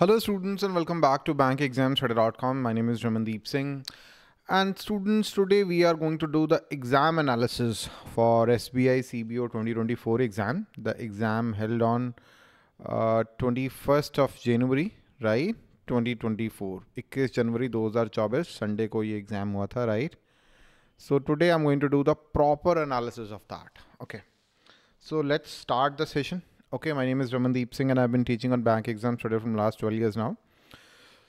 Hello students and welcome back to bankexamstudy.com. My name is Ramandeep Singh. And students, today we are going to do the exam analysis for SBI CBO 2024 exam. The exam held on uh, 21st of January, right? 2024. 21 January 2024, Sunday ko ye exam hua tha, right? So today I'm going to do the proper analysis of that. Okay. So let's start the session. Okay, my name is Ramandeep Singh and I've been teaching on bank exams today from last 12 years now.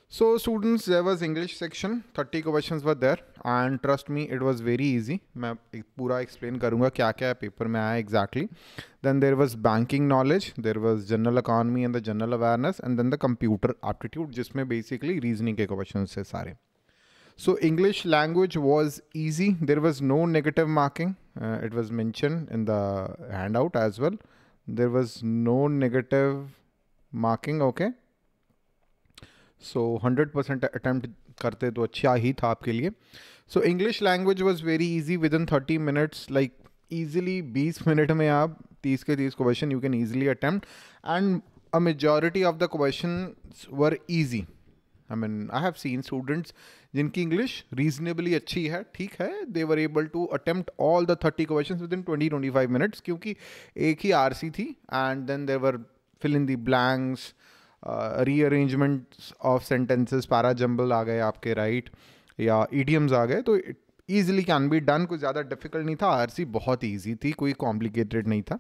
So students, there was English section, 30 questions were there and trust me, it was very easy. I पूरा explain करूँगा क्या paper exactly. Then there was banking knowledge, there was general economy and the general awareness and then the computer aptitude जिसमें basically reasoning के questions थे सारे. So English language was easy. There was no negative marking. Uh, it was mentioned in the handout as well. there was no negative marking okay so hundred percent attempt करते तो अच्छा ही था आपके लिए so English language was very easy within thirty minutes like easily बीस minute में आप तीस के तीस question you can easily attempt and a majority of the question were easy I mean I have seen students जिनकी English reasonably अच्छी है ठीक है they were able to attempt all the thirty question with within twenty twenty five minutes क्योंकि एक ही R C थी and then there were fill in the blanks rearrangement of sentences para jumble आ गए आपके राइट या ईडियम्स आ गए तो ईजिली कैन बी डन कुछ ज़्यादा डिफिकल्ट नहीं था आर सी बहुत ईजी थी कोई कॉम्प्लिकेटेड नहीं था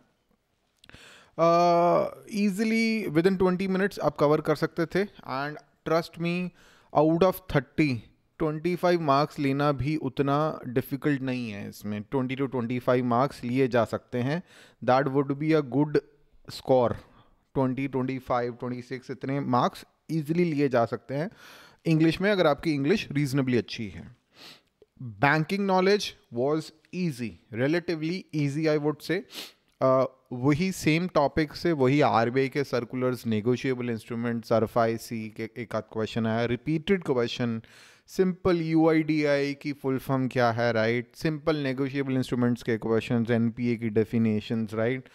easily within twenty minutes आप कवर कर सकते थे and trust me out of thirty twenty five marks लेना भी उतना डिफ़िकल्ट नहीं है इसमें twenty to twenty five marks लिए जा सकते हैं that would be a good score twenty twenty five twenty six इतने मार्क्स ईजिली लिए जा सकते हैं इंग्लिश में अगर आपकी इंग्लिश रीजनेबली अच्छी है banking knowledge was easy relatively easy I would say वही सेम टॉपिक से वही आर के circulars negotiable instrument R F I C के एक आध क्वेश्चन आया repeated question simple U I D I की फुल फॉर्म क्या है राइट सिंपल नेगोशिएबल इंस्ट्रूमेंट्स के क्वेश्चन एन पी ए की डेफिनेशन राइट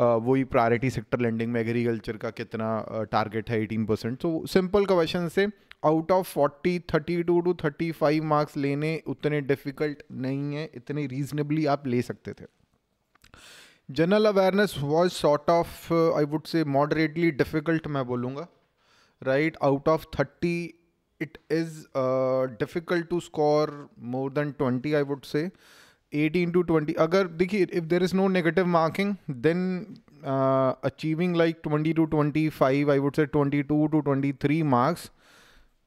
Uh, वही प्रायोरिटी सेक्टर लैंडिंग में एग्रीकल्चर का कितना टारगेट uh, है एटीन परसेंट तो सिंपल क्वेश्चन से out of forty thirty two two thirty five marks लेने उतने डिफिकल्ट नहीं है इतने रीजनेबली आप ले सकते थे general awareness was short of I would say moderately difficult मैं बोलूँगा right out of thirty it is difficult to score more than twenty I would say eighteen to twenty अगर देखिए if there is no negative marking then achieving like twenty to twenty five I would say twenty two to twenty three marks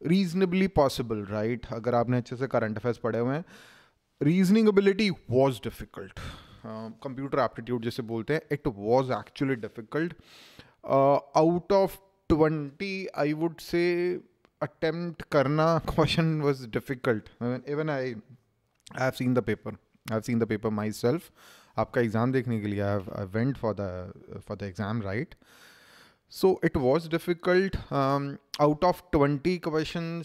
reasonably possible right अगर आपने अच्छे से current affairs पढ़े हुए हैं reasoning ability was difficult computer aptitude जैसे बोलते हैं it was actually difficult out of twenty I would say attempt करना question was difficult even I I have seen the paper I have seen the paper myself आपका एग्ज़ाम देखने के लिए I I went for the for the exam right so it was difficult out of twenty question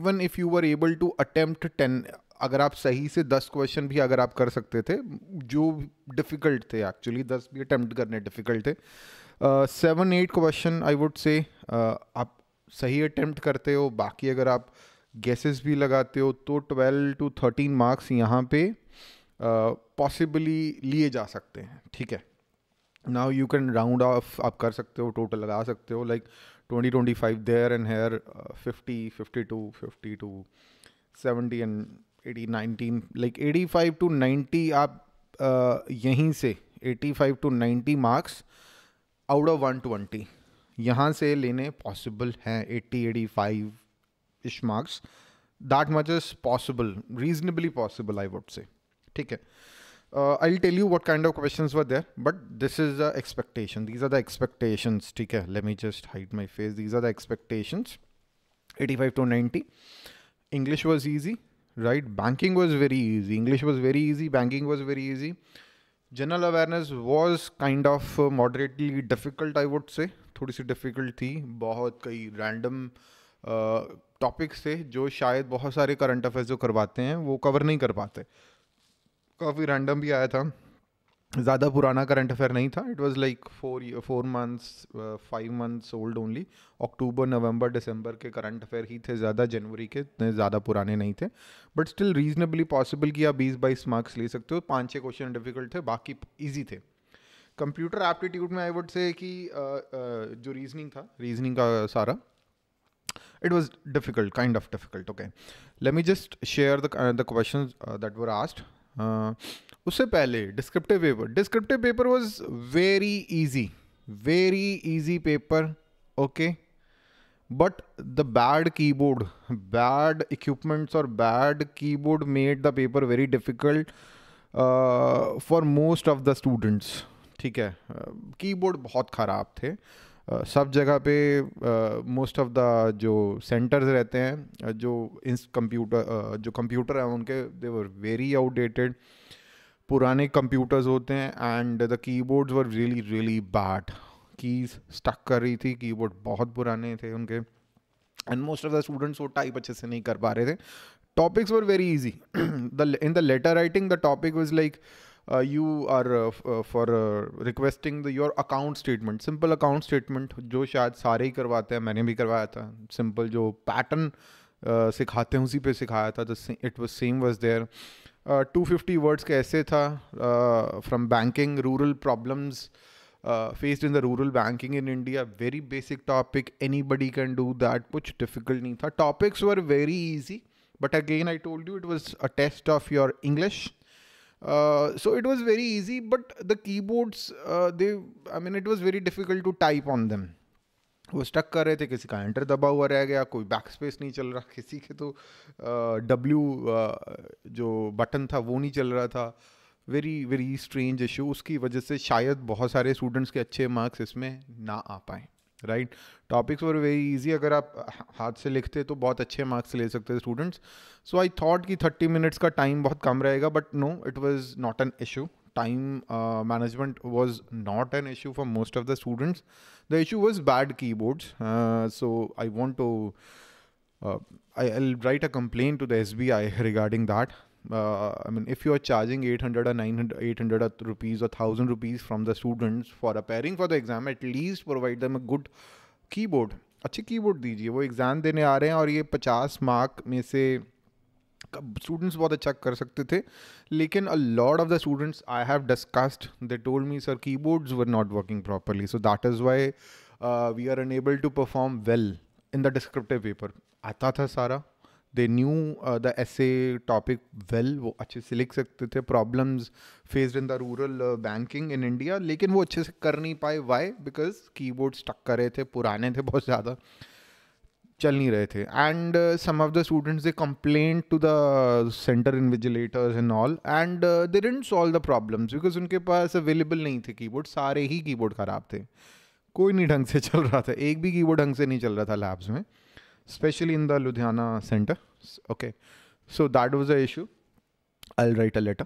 even if you are able to attempt ten अगर आप सही से दस क्वेश्चन भी अगर आप कर सकते थे जो डिफ़िकल्ट थे एक्चुअली दस भी अटैम्प्ट करने डिफ़िकल्ट थे seven eight question I would say आप सही अटैम्प्ट करते हो बाकी अगर आप गैसेस भी लगाते हो तो ट्वेल्व टू थर्टीन मार्क्स यहाँ पे पॉसिबली uh, लिए जा सकते हैं ठीक है now you can round off आप कर सकते हो टोटल लगा सकते हो like twenty twenty five there and here fifty fifty to fifty to seventy and eighty nineteen like eighty five to ninety आप यहीं से eighty five to ninety marks out of one twenty यहाँ से लेने possible हैं eighty eighty five ish marks that much is possible reasonably possible I would say ठीक है I tell you what kind of question were there but this is the expectation these are the expectations ठीक है let me just hide my face these are the expectations eighty five to ninety English was easy right banking was very easy English was very easy banking was very easy general awareness was kind of moderately difficult I would say थोड़ी सी difficult थी बहुत कई random topics uh, थे जो शायद बहुत सारे current affairs जो करवाते हैं वो कवर नहीं कर पाते काफ़ी रैंडम भी आया था ज़्यादा पुराना करंट अफेयर नहीं था it was like four four months five months old only अक्टूबर नवंबर दिसंबर के करंट अफेयर ही थे ज़्यादा जनवरी के इतने ज़्यादा पुराने नहीं थे बट स्टिल रीजनेबली पॉसिबल कि आप बीस बाईस मार्क्स ले सकते हो पाँच छः क्वेश्चन डिफिकल्ट थे बाकी ईजी थे कंप्यूटर एप्टीट्यूड में आई वुड से कि uh, uh, जो रीजनिंग था रीजनिंग का सारा it was difficult kind of difficult okay let me just share the question that were asked उससे पहले descriptive paper descriptive paper was very easy very easy paper okay but the bad keyboard bad equipments और bad keyboard made the paper very difficult for most of the students ठीक है keyboard uh, बहुत ख़राब थे Uh, सब जगह पे most of the जो सेंटर्स रहते हैं जो इंस कंप्यूटर uh, जो कंप्यूटर हैं उनके दे वर वेरी आउटडेटेड पुराने कंप्यूटर्स होते हैं and the keyboards were really really bad keys stuck कर रही थी कीबोर्ड बहुत पुराने थे उनके and most of the students वो टाइप अच्छे से नहीं कर पा रहे थे topics were very easy the in the letter writing the topic was like you are for requesting the your account statement simple account statement जो शायद सारे ही करवाते हैं मैंने भी करवाया था सिंपल जो पैटर्न uh, सिखाते हैं उसी पे सिखाया था it was same was there Uh, 250 words ka essay uh, from banking rural problems uh, faced in the rural banking in India. Very basic topic. Anybody can do that. Much difficult nahi tha. Topics were very easy. But again, I told you it was a test of your English. so it was very easy, but the keyboards, they, I mean, it was very difficult to type on them. वो stuck कर रहे थे किसी का enter दबा हुआ रह गया कोई बैक स्पेस नहीं चल रहा किसी के तो डब्ल्यू जो बटन था वो नहीं चल रहा था वेरी वेरी स्ट्रेंज इशू उसकी वजह से शायद बहुत सारे स्टूडेंट्स के अच्छे मार्क्स इसमें ना आ पाएँ right topics were very easy अगर आप हाथ से लिखते तो बहुत अच्छे मार्क्स ले सकते स्टूडेंट्स सो आई थॉट कि थर्टी मिनट्स का टाइम बहुत कम रहेगा but no it was not an issue time uh, management was not an issue for most of the students. The issue was bad keyboards. Uh, so I want to, uh, I, will write a complaint to the SBI regarding that. Uh, I mean, if you are charging 800 or 900, 800 rupees or 1000 rupees from the students for appearing for the exam, at least provide them a good keyboard. अच्छी keyboard दीजिए वो exam देने आ रहे हैं और ये 50 mark में से स्टूडेंट्स बहुत अच्छा कर सकते थे लेकिन a lot of the students I have discussed they told me sir keyboards were not working properly so that is why we are unable to perform well in the descriptive paper आता था सारा they knew the ऐसे topic well वो अच्छे से लिख सकते थे problems faced in the rural banking in India लेकिन वो अच्छे से कर नहीं पाए वाई बिकॉज कीबोर्ड स्टक रहे थे पुराने थे बहुत ज़्यादा uh, चल नहीं रहे थे and some of the students they complain to the centre invigilators and all and they didn't solve the problems because उनके पास अवेलेबल नहीं थे कीबोर्ड सारे ही कीबोर्ड ख़राब थे कोई नहीं ढंग से चल रहा था एक भी कीबोर्ड ढंग से नहीं चल रहा था लैब्स में specially in the Ludhiana centre okay so that was a issue I'll write a right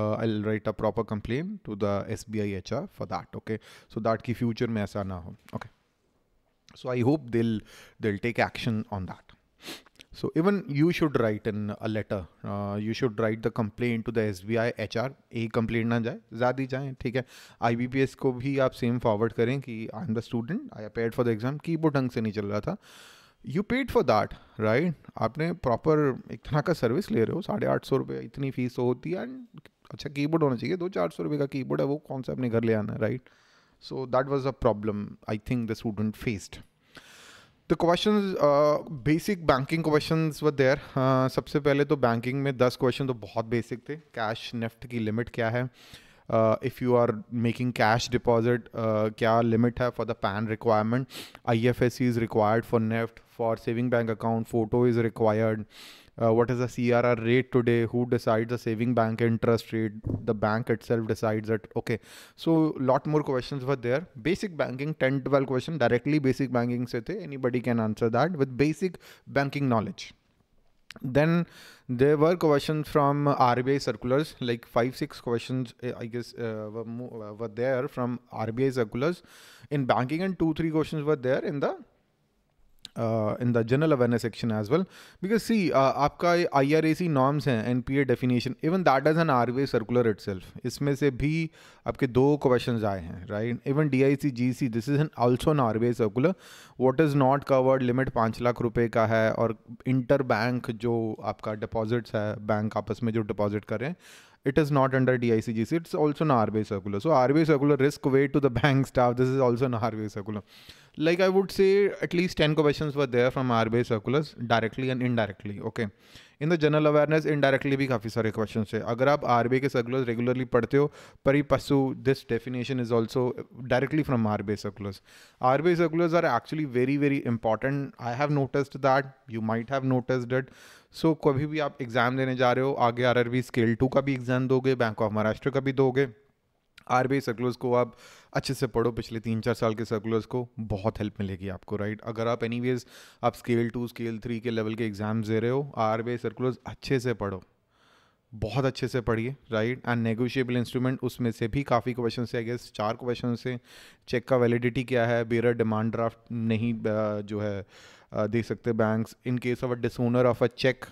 Uh, I'll write a proper complaint to the SBI HR for that. Okay, so that की future में ऐसा ना हो. Okay. So I hope they'll they'll take action on that. So even you should write in a letter. Uh, you should write the complaint to the SBI HR. a complaint na jaye zyada hi jaye theek hai IBPS ko bhi aap same forward kare ki i am the student i appeared for the exam keyboard dhang se nahi chal raha tha था you paid for that right आपने proper एक तरह का service ले रहे हो साढ़े आठ सौ रुपये इतनी फीस होती है एंड अच्छा कीबोर्ड होना चाहिए दो चार सौ रुपये का कीबोर्ड है वो कौन सा अपने घर ले आना है right right? So that was a problem I think the student faced. तो question basic banking question were there सबसे पहले तो बैंकिंग में दस क्वेश्चन तो बहुत बेसिक थे कैश नेफ्ट की लिमिट क्या है Uh, if you are making cash deposit uh, limit hai for the pan requirement ifsc is required for neft for saving bank account photo is required uh, what is the crr rate today who decides the saving bank interest rate the bank itself decides it okay so lot more questions were there basic banking 10 12 question directly basic banking se the. anybody can answer that with basic banking knowledge then there were questions from RBI circulars, like five, six questions, eh, I guess, uh, were, uh, were there from RBI circulars in banking, and two, three questions were there in the in the general awareness section as well because see uh, आपका ये IRAC norms हैं NPA definition even that is an RBI circular itself इसमें से भी आपके दो questions आए हैं right even DIC GC this is an also an RBI circular what is not covered limit पाँच लाख रुपए का है और इंटर बैंक जो आपका डिपॉजिट्स है बैंक आपस में जो डिपॉजिट कर रहे हैं it is not under DICGC. It's also an RBI circular. So RBI circular risk weight to the bank staff. This is also an RBI circular. Like I would say at least 10 questions were there from RBI circulars directly and indirectly. Okay. In the general awareness indirectly भी काफ़ी सारे question है अगर आप are के circular regularly पढ़ते हो pari passu this definition is also directly from R B circulars R B circulars are actually very very important I have noticed that you might have so so, कभी भी आप exam देने जा रहे हो आगे आर स्केल टू का भी एग्ज़ाम दोगे बैंक ऑफ महाराष्ट्र का भी दोगे आर बी सर्कुलर्स को आप अच्छे से पढ़ो पिछले तीन चार साल के सर्कुलर्स को बहुत हेल्प मिलेगी आपको राइट अगर आप एनी आप स्केल टू स्केल थ्री के लेवल के एग्ज़ाम्स दे रहे हो आर बी सर्कुलर्स अच्छे से पढ़ो बहुत अच्छे से पढ़िए राइट एंड नेगोशिएबल इंस्ट्रूमेंट उसमें से भी काफ़ी क्वेश्चन से आई गेस चार क्वेश्चन से चेक का वैलिडिटी क्या है बेरा डिमांड ड्राफ्ट नहीं जो है Uh, देख सकते हैं banks in case of a dishonour of a cheque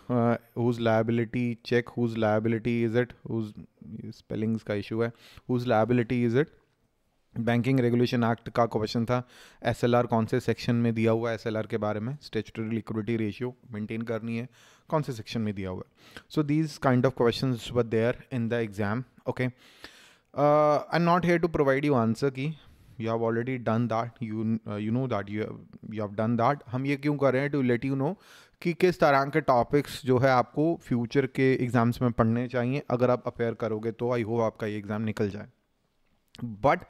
whose liability cheque whose liability is it whose spellings का इशू है whose liability is it banking regulation act का क्वेश्चन था आर कौन से सेक्शन में दिया हुआ है आर के बारे में स्टेचुटरी लिक्विडिटी रेशियो मेंटेन करनी है कौन से सेक्शन में दिया हुआ है so these kind of question were there in the exam okay I am not here to provide you answer key you have already done that you you know that you you have done that हम ये क्यों कर रहे हैं to let you know कि किस तरह के टॉपिक्स जो है आपको फ्यूचर के एग्ज़ाम्स में पढ़ने चाहिए अगर आप अपेयर करोगे तो आई होप आपका ये एग्ज़ाम निकल जाए but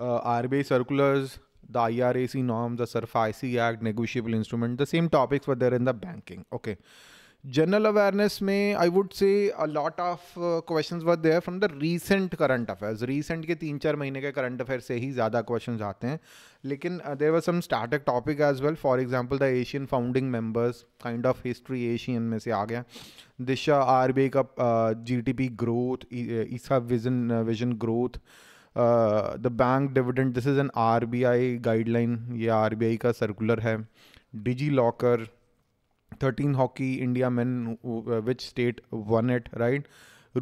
R B I circulars the the IRAC norms, the SURF IC act negotiable instrument the same topics were there in the banking okay general awareness में I would say a lot of question questions there from the recent current affairs recent के तीन चार महीने के current affair से ही ज़्यादा question आते हैं लेकिन there were some startup topic as well for example the ASEAN founding members kind of history ASEAN में से आ गया दिशा आर बी आई का जी टी पी ग्रोथ ईसा vision vision growth the bank dividend this is an R B I guideline ये R B I का circular है DigiLocker 13 hockey india men which state won it right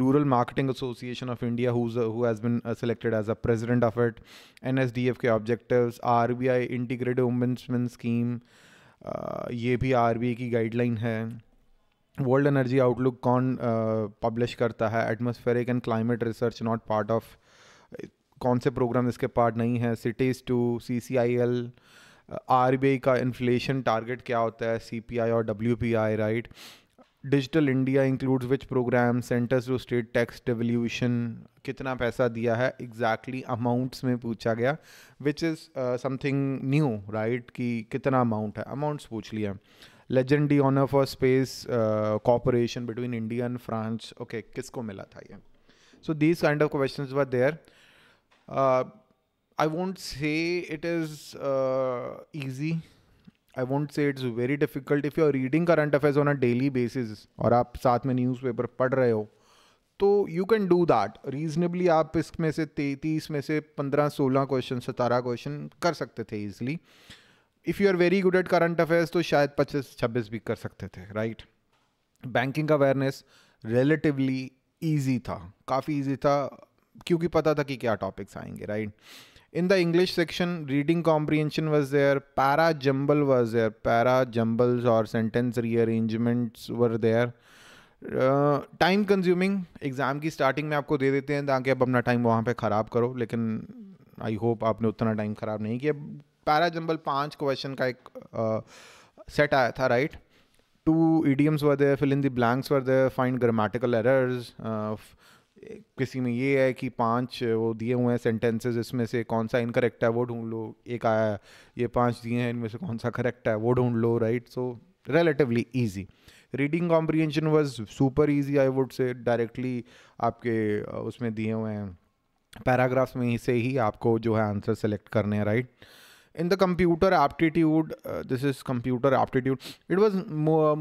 rural marketing association of india who's uh, who has been uh, selected as a president of it nsdfk objectives rbi integrated ombudsman scheme uh, ये भी are की guideline है world energy outlook कौन publish करता है atmospheric and climate research not part of कौन से programme इसके पार्ट नहीं है cities two C C I L R का इन्फ्लेशन टारगेट क्या होता है सी और W right digital India includes which programme centre's to state tax devolution कितना पैसा दिया है एग्जैक्टली exactly अमाउंट्स में पूछा गया which is something new right कि कितना अमाउंट है अमाउंट्स पूछ लिया लेजेंडी honour for space cooperation between India and France okay किसको मिला था ये so these kind of question were there I won't say it is uh, easy. I won't say it's very difficult if you are reading current affairs on a daily basis और आप साथ में newspaper पढ़ रहे हो तो you can do that reasonably आप इसमें से तैतीस में से पंद्रह सोलह क्वेश्चन सतारह क्वेश्चन कर सकते थे easily if you are very good at current affairs तो शायद पच्चीस छब्बीस भी कर सकते थे right banking awareness relatively easy था काफ़ी ईजी था क्योंकि पता था कि क्या टॉपिक्स आएंगे right right? in the english section reading comprehension was there para jumble was there para jumbles or sentence rearrangements were there time consuming exam की स्टार्टिंग में आपको दे देते हैं ताकि आप अपना टाइम वहाँ पे ख़राब करो लेकिन आई होप आपने उतना टाइम ख़राब नहीं किया पैरा जम्बल पाँच क्वेश्चन का एक सेट uh, आया था right two idioms were there fill in the blanks were there find grammatical errors किसी में ये है कि पांच वो दिए हुए हैं सेंटेंसेस इसमें से कौन सा इनकरेक्ट है वो ढूंढ लो एक आया ये पांच दिए हैं इनमें से कौन सा करेक्ट है वो ढूंढ लो right so relatively easy reading comprehension was super easy I would say directly आपके उसमें दिए हुए हैं पैराग्राफ्स में ही से ही आपको जो है आंसर सेलेक्ट करने हैं right in the computer aptitude this is computer aptitude it was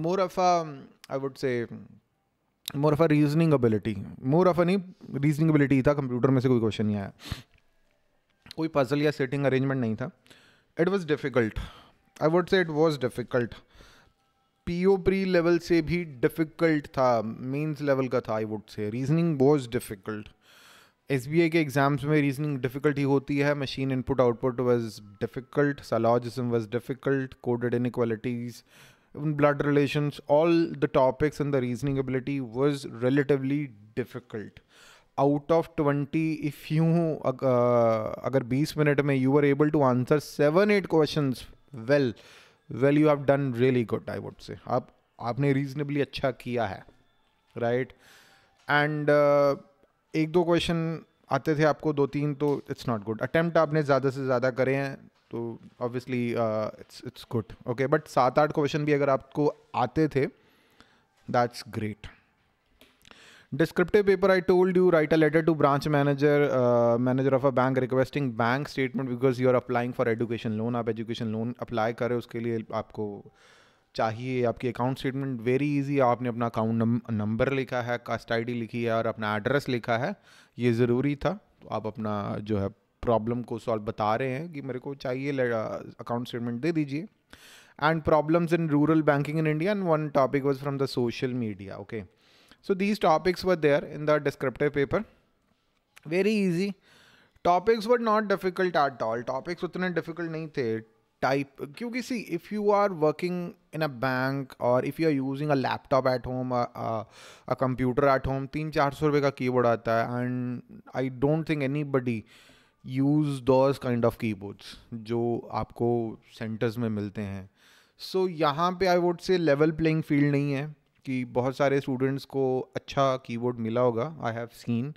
more of I would say more of a reasoning ability more of a नहीं रीजनिंग एबिलिटी था कंप्यूटर में से कोई क्वेश्चन नहीं आया कोई पजल या सेटिंग अरेंजमेंट नहीं था it was difficult I would say it was difficult P O pre level से भी डिफ़िकल्ट था मेन्स लेवल का था I would say reasoning was difficult S B I के एग्ज़ाम्स में रीजनिंग डिफ़िकल्टी होती है machine input output was difficult syllogism was difficult coded in equalities blood relations, all the topics and the reasoning ability was relatively difficult. Out of twenty if you अगर बीस minute में you are able to answer seven eight question well well you have done really good I would say आप आपने reasonably अच्छा किया है right right? And uh, एक दो क्वेश्चन आते थे आपको दो तीन तो इट्स नॉट गुड अटेम्प्ट आपने ज़्यादा से ज़्यादा करे हैं तो obviously it's it's good okay but सात आठ क्वेश्चन भी अगर आपको आते थे that's great descriptive paper I told you write a letter to branch manager manager of a bank requesting bank statement because you are applying for education loan आप education loan apply करें उसके लिए आपको चाहिए आपकी अकाउंट स्टेटमेंट वेरी इजी आपने अपना account number लिखा है कास्ट आईडी लिखी है और अपना एड्रेस लिखा है ये ज़रूरी था तो आप अपना जो है प्रॉब्लम को सॉल्व बता रहे हैं कि मेरे को चाहिए अकाउंट स्टेटमेंट uh, दे दीजिए and problems in rural banking in India and one topic was from the social media okay so these topics were there in the descriptive paper very easy topics were not difficult at all topics उतने difficult नहीं थे type क्योंकि see if you are working in a bank और if you are using a laptop at home a computer at home तीन चार सौ रुपये का कीबोर्ड आता है and I don't think anybody use those kind of keyboards जो आपको सेंटर्स में मिलते हैं सो so, यहाँ पे I would say level playing field नहीं है कि बहुत सारे स्टूडेंट्स को अच्छा कीबोर्ड मिला होगा आई हैव सीन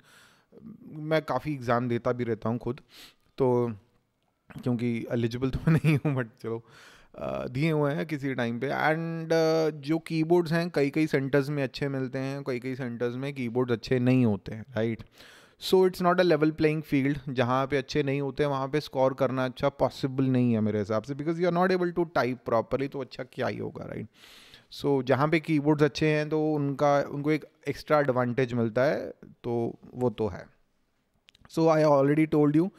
मैं काफ़ी एग्ज़ाम देता भी रहता हूँ खुद तो क्योंकि एलिजिबल तो नहीं हूँ बट चलो दिए हुए हैं किसी टाइम पे एंड जो कीबोर्ड्स हैं कई कई सेंटर्स में अच्छे मिलते हैं कई कई सेंटर्स में कीबोर्ड्स अच्छे नहीं होते हैं right right? So it's not a level playing field जहाँ पे अच्छे नहीं होते वहाँ पे स्कोर करना अच्छा पॉसिबल नहीं है मेरे हिसाब से because you are not able to type properly तो अच्छा क्या ही होगा राइट सो so, जहाँ पे कीबोर्ड्स अच्छे हैं तो उनका उनको एक एक्स्ट्रा एडवांटेज मिलता है तो वो तो है so I already told you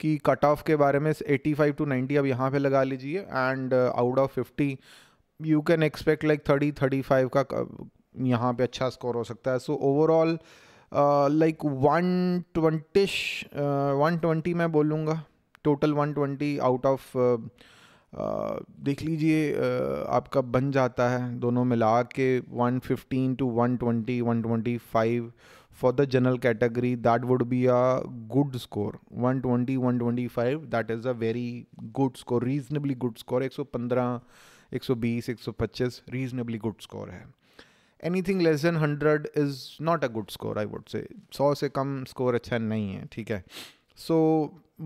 कि कट ऑफ के बारे में 85 टू 90 अब यहाँ पे लगा लीजिए and out of 50 you can expect like 30 35 का यहाँ पे अच्छा स्कोर हो सकता है so so, overall like one twentyish one twenty मैं बोलूँगा total one twenty out of देख लीजिए uh, आपका बन जाता है दोनों मिला के one fifteen to one twenty one twenty five for the general category that would be a good score one twenty one twenty five that is a very good score reasonably good score एक सौ पंद्रह एक सौ बीस एक सौ पच्चीस reasonably good score है anything less than hundred is not a good score I would say सौ से कम स्कोर अच्छा नहीं है ठीक है so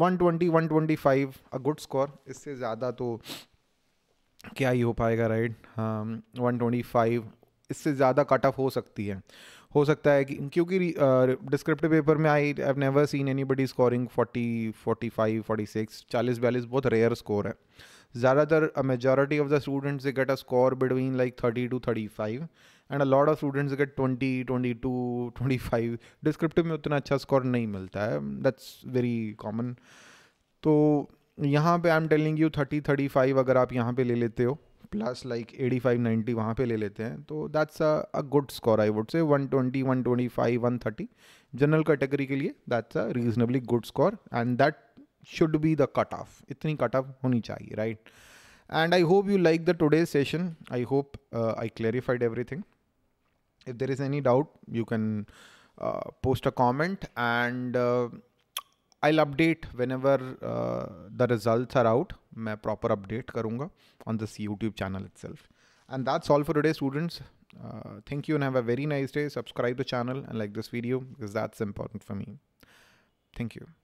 one twenty one twenty five a good score इससे ज़्यादा तो क्या ही हो पाएगा राइट वन ट्वेंटी फाइव इससे ज़्यादा कट ऑफ हो सकती है हो सकता है कि क्योंकि डिस्क्रिप्टिव uh, पेपर में I have never seen anybody scoring forty forty five forty six चालीस बयालीस बहुत रेयर स्कोर है ज़्यादातर majority of the students get a score between like thirty two thirty five and a lot of students get twenty twenty to twenty five descriptive में उतना अच्छा score नहीं मिलता है दैट्स वेरी कॉमन तो यहाँ पे I am telling you thirty thirty five अगर आप यहाँ पे ले लेते हो plus like eighty five ninety वहाँ पे ले लेते हैं तो that's a good score I would say one twenty one twenty five one thirty general category के लिए that's a reasonably good score and that should be the cut off इतनी cut off होनी चाहिए right and I hope you like the today session I hope I clarified everything if there is any doubt you can uh, post a comment and uh, i'll update whenever uh, the results are out my proper update karunga on this youtube channel itself and that's all for today students uh, thank you and have a very nice day subscribe the channel and like this video because that's important for me thank you